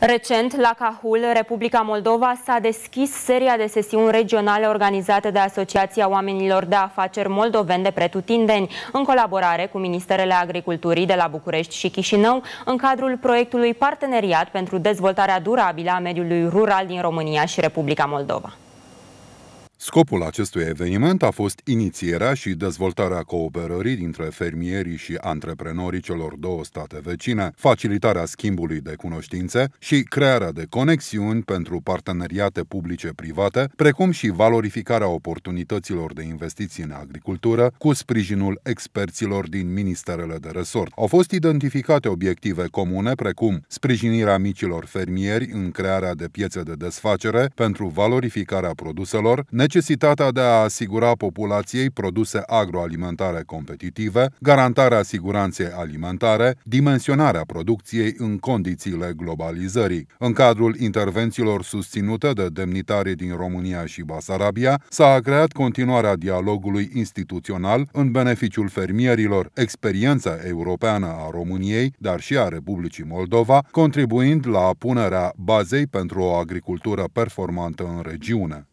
Recent, la Cahul, Republica Moldova s-a deschis seria de sesiuni regionale organizate de Asociația Oamenilor de Afaceri Moldoveni de Pretutindeni, în colaborare cu Ministerele Agriculturii de la București și Chișinău, în cadrul proiectului Parteneriat pentru dezvoltarea durabilă a mediului rural din România și Republica Moldova. Scopul acestui eveniment a fost inițierea și dezvoltarea cooperării dintre fermierii și antreprenorii celor două state vecine, facilitarea schimbului de cunoștințe și crearea de conexiuni pentru parteneriate publice-private, precum și valorificarea oportunităților de investiții în agricultură cu sprijinul experților din ministerele de resort. Au fost identificate obiective comune precum sprijinirea micilor fermieri în crearea de piețe de desfacere pentru valorificarea produselor, necesitatea necesitatea de a asigura populației produse agroalimentare competitive, garantarea siguranței alimentare, dimensionarea producției în condițiile globalizării. În cadrul intervențiilor susținute de demnitarii din România și Basarabia, s-a creat continuarea dialogului instituțional în beneficiul fermierilor, experiența europeană a României, dar și a Republicii Moldova, contribuind la punerea bazei pentru o agricultură performantă în regiune.